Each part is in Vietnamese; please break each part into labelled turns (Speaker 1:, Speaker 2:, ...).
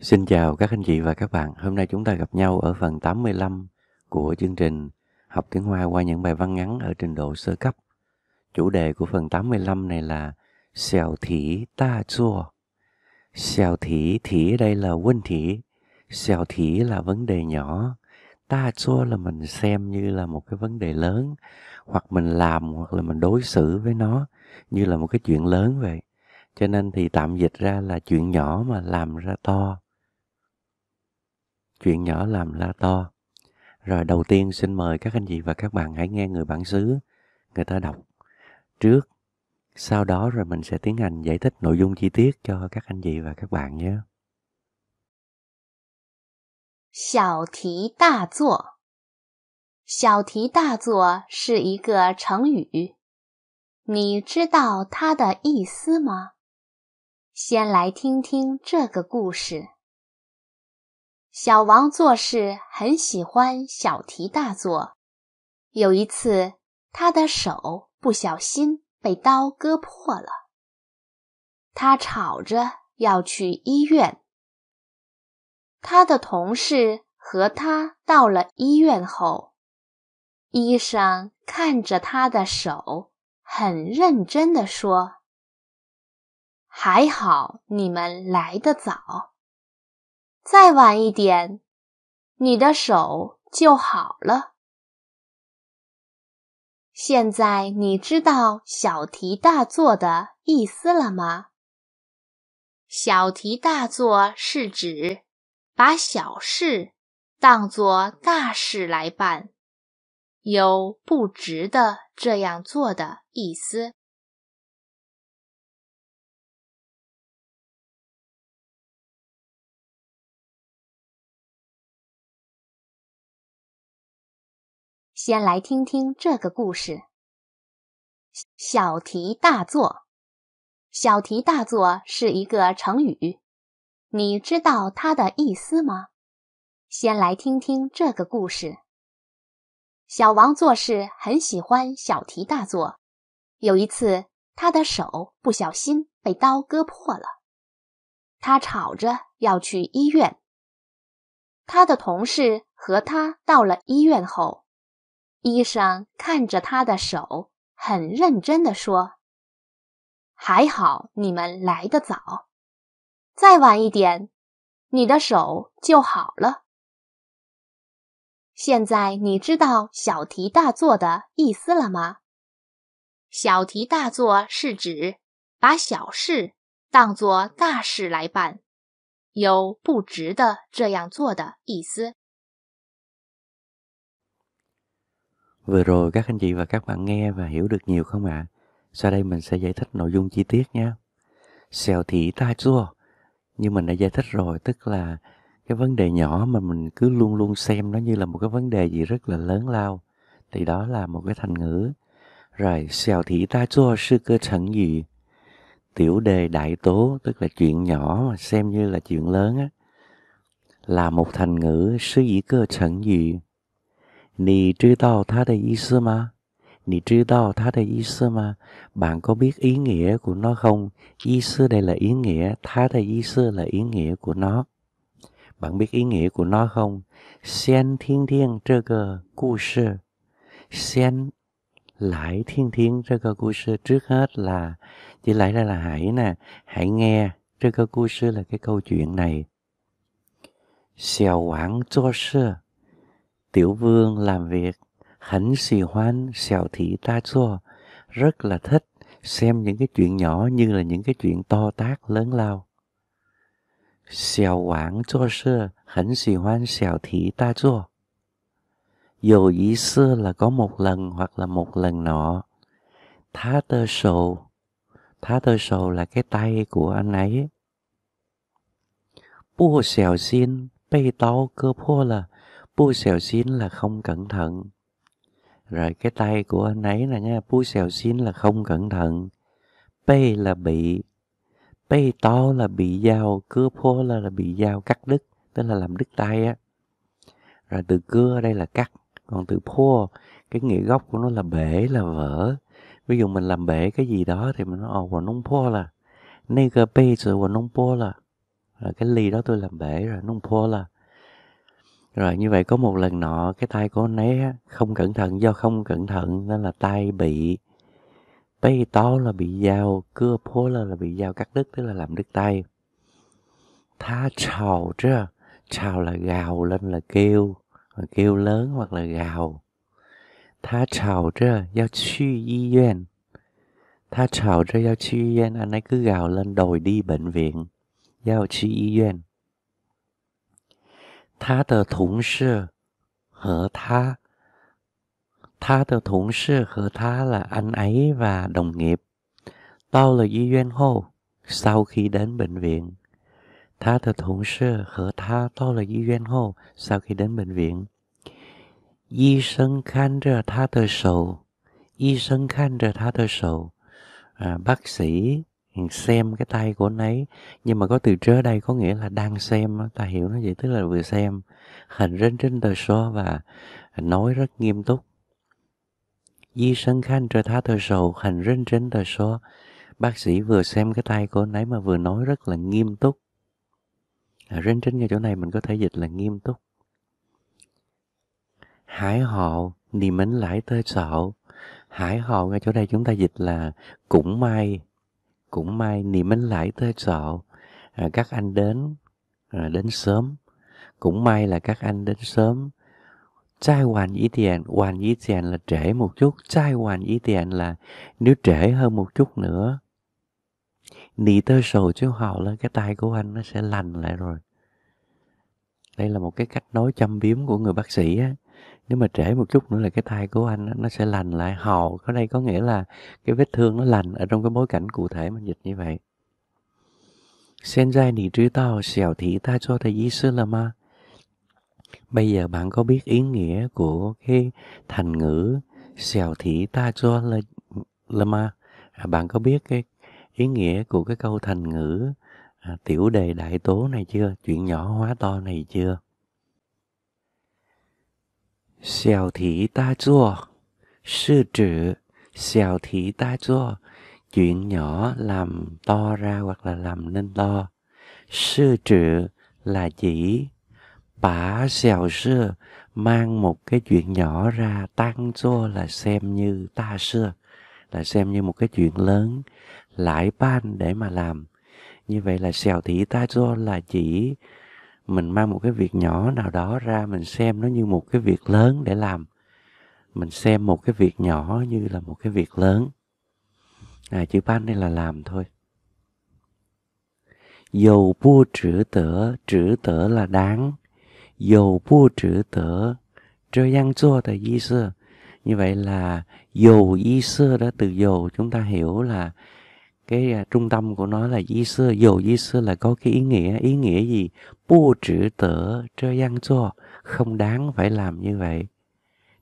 Speaker 1: Xin chào các anh chị và các bạn. Hôm nay chúng ta gặp nhau ở phần 85 của chương trình Học tiếng Hoa qua những bài văn ngắn ở trình độ sơ cấp. Chủ đề của phần 85 này là Xèo thị ta chua. Xèo thị thị ở đây là quân thị Xèo thị là vấn đề nhỏ. Ta chua là mình xem như là một cái vấn đề lớn. Hoặc mình làm hoặc là mình đối xử với nó như là một cái chuyện lớn vậy. Cho nên thì tạm dịch ra là chuyện nhỏ mà làm ra to chuyện nhỏ làm la to. Rồi đầu tiên xin mời các anh chị và các bạn hãy nghe người bản xứ, người ta đọc trước. Sau đó rồi mình sẽ tiến hành giải thích nội dung chi tiết cho các anh chị và các bạn nhé.
Speaker 2: 小题大做，小题大做是一个成语，你知道它的意思吗？先来听听这个故事。小王做事很喜欢小题大做。有一次，他的手不小心被刀割破了，他吵着要去医院。他的同事和他到了医院后，医生看着他的手，很认真的说：“还好你们来得早。”再晚一点，你的手就好了。现在你知道“小题大做”的意思了吗？“小题大做”是指把小事当作大事来办，有不值得这样做的意思。先来听听这个故事。小题大做，小题大做是一个成语，你知道它的意思吗？先来听听这个故事。小王做事很喜欢小题大做，有一次他的手不小心被刀割破了，他吵着要去医院。他的同事和他到了医院后。医生看着他的手，很认真地说：“还好你们来得早，再晚一点，你的手就好了。现在你知道‘小题大做’的意思了吗？‘小题大做’是指把小事当作大事来办，有不值得这样做的意思。”
Speaker 1: Vừa rồi các anh chị và các bạn nghe và hiểu được nhiều không ạ? À? Sau đây mình sẽ giải thích nội dung chi tiết nhé. Xèo thị Ta chua. Như mình đã giải thích rồi, tức là cái vấn đề nhỏ mà mình cứ luôn luôn xem nó như là một cái vấn đề gì rất là lớn lao. Thì đó là một cái thành ngữ. Rồi, xèo thị Ta chua sư cơ chẳng gì. Tiểu đề đại tố, tức là chuyện nhỏ mà xem như là chuyện lớn á. Là một thành ngữ sư dĩ cơ chẳng gì Nì Bạn có biết ý nghĩa của nó không? Y sư đây là ý nghĩa, thá đầy y sư là ý nghĩa của nó. Bạn biết ý nghĩa của nó không? Xem thiên thiên lại thiên thiên trơ Trước hết là, chỉ lại ra là hãy nè. Hãy nghe trơ là cái câu chuyện này. Xèo quảng cho sư. Tiểu vương làm việc, hắn xì hoan, xèo thị ta chua, rất là thích xem những cái chuyện nhỏ như là những cái chuyện to tác lớn lao. Xèo quảng cho sơ, hắn xì hoan xèo thị ta chua. Dù ý xưa là có một lần hoặc là một lần nọ, thá tơ sầu, thá tơ sầu là cái tay của anh ấy. Bùa xèo xin, bây tao cơ pu xèo xin là không cẩn thận. Rồi cái tay của anh ấy là nha, pu xèo xin là không cẩn thận. Pê là bị, pê to là bị dao, cưa phô là, là bị dao cắt đứt, tức là làm đứt tay á. Rồi từ cưa đây là cắt, còn từ phô, cái nghĩa gốc của nó là bể, là vỡ. Ví dụ mình làm bể cái gì đó thì mình nói, ồ, quần nông phô là, cơ pê sự quần nung phô là. Rồi cái ly đó tôi làm bể rồi, nung phô là rồi như vậy có một lần nọ cái tay của anh ấy không cẩn thận do không cẩn thận nên là tay bị tay to là bị dao cưa phố là, là bị dao cắt đứt tức là làm đứt tay tha chào chứ chào là gào lên là kêu kêu lớn hoặc là gào tha chào chứ giao chi y duyên tha chào chứ giao chi y duyên anh ấy cứ gào lên đòi đi bệnh viện giao chi y duyên 他的同事和他，他的同事和他了，anh ấy và đồng nghiệp。到了医院后，sau khi đến bệnh viện，他的同事和他到了医院后，sau khi đến bệnh viện。医生看着他的手，医生看着他的手，à bác sĩ。xem cái tay của anh ấy nhưng mà có từ trớ đây có nghĩa là đang xem ta hiểu nó vậy tức là vừa xem hình trên trên tờ so và nói rất nghiêm túc di sân khanh trở tha tờ sầu hình trên trên tờ so bác sĩ vừa xem cái tay của anh ấy mà vừa nói rất là nghiêm túc à, trên trên ngay chỗ này mình có thể dịch là nghiêm túc hải họ niềm mến lãi tơ sọ hải họ ngay chỗ đây chúng ta dịch là cũng may cũng may niềm anh lại tới sọ à, các anh đến à, đến sớm cũng may là các anh đến sớm trai hoàn dĩ tiền hoàn dĩ tiền là trễ một chút trai hoàn dĩ tiền là nếu trễ hơn một chút nữa nị tơ sầu chiếu hậu là cái tay của anh nó sẽ lành lại rồi đây là một cái cách nói châm biếm của người bác sĩ á nếu mà trễ một chút nữa là cái thai của anh nó sẽ lành lại hầu ở đây có nghĩa là cái vết thương nó lành ở trong cái bối cảnh cụ thể mà dịch như vậy 现在你知道小题大做的意思了吗 Bây giờ bạn có biết ý nghĩa của cái thành ngữ xèo thị ta cho là, là ma à, bạn có biết cái ý nghĩa của cái câu thành ngữ à, tiểu đề đại tố này chưa chuyện nhỏ hóa to này chưa 小题大做是指小题大做 chuyện nhỏ làm to ra hoặc là làm nên to sư trự là chỉ bả xèo xưa mang một cái chuyện nhỏ ra tăng cho là xem như ta xưa là xem như một cái chuyện lớn lãi ban để mà làm như vậy là xèo thị ta cho là chỉ mình mang một cái việc nhỏ nào đó ra mình xem nó như một cái việc lớn để làm mình xem một cái việc nhỏ như là một cái việc lớn à, chữ ban đây là làm thôi dầu vua trữ tở trữ tở là đáng dầu vua trữ tở trơ giang chua tại di xưa như vậy là dầu y xưa đó từ dầu chúng ta hiểu là cái uh, trung tâm của nó là y sư dù y sư là có cái ý nghĩa ý nghĩa gì bu chữ tử trơ giang cho không đáng phải làm như vậy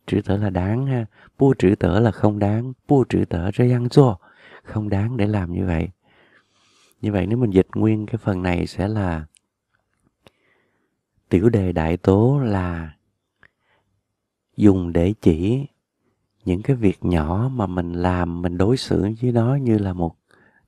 Speaker 1: chữ tử là đáng ha bu chữ tử là không đáng bu chữ tử trơ giang cho không đáng để làm như vậy như vậy nếu mình dịch nguyên cái phần này sẽ là tiểu đề đại tố là dùng để chỉ những cái việc nhỏ mà mình làm mình đối xử với nó như là một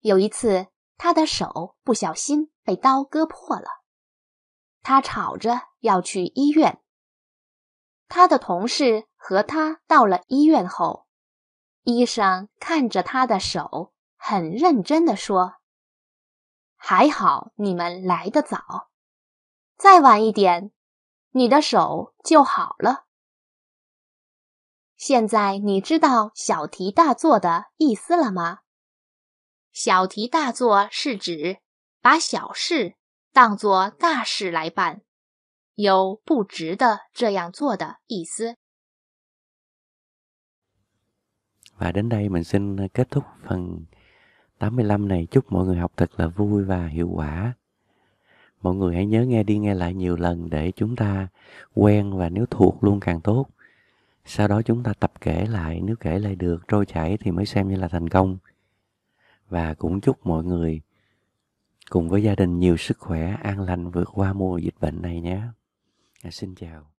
Speaker 2: 有一次，他的手不小心被刀割破了，他吵着要去医院。他的同事和他到了医院后，医生看着他的手，很认真的说：“还好你们来得早，再晚一点，你的手就好了。”现在你知道小题大做的意思了吗？小题大做是指把小事当作大事来办，有不值得这样做的意思。
Speaker 1: Và đến đây mình xin kết thúc phần 85 này. Chúc mọi người học thật là vui và hiệu quả. Mọi người hãy nhớ nghe đi nghe lại nhiều lần để chúng ta quen và nếu thuộc luôn càng tốt. Sau đó chúng ta tập kể lại, nếu kể lại được, trôi chảy thì mới xem như là thành công và cũng chúc mọi người cùng với gia đình nhiều sức khỏe an lành vượt qua mùa dịch bệnh này nhé. À, xin chào.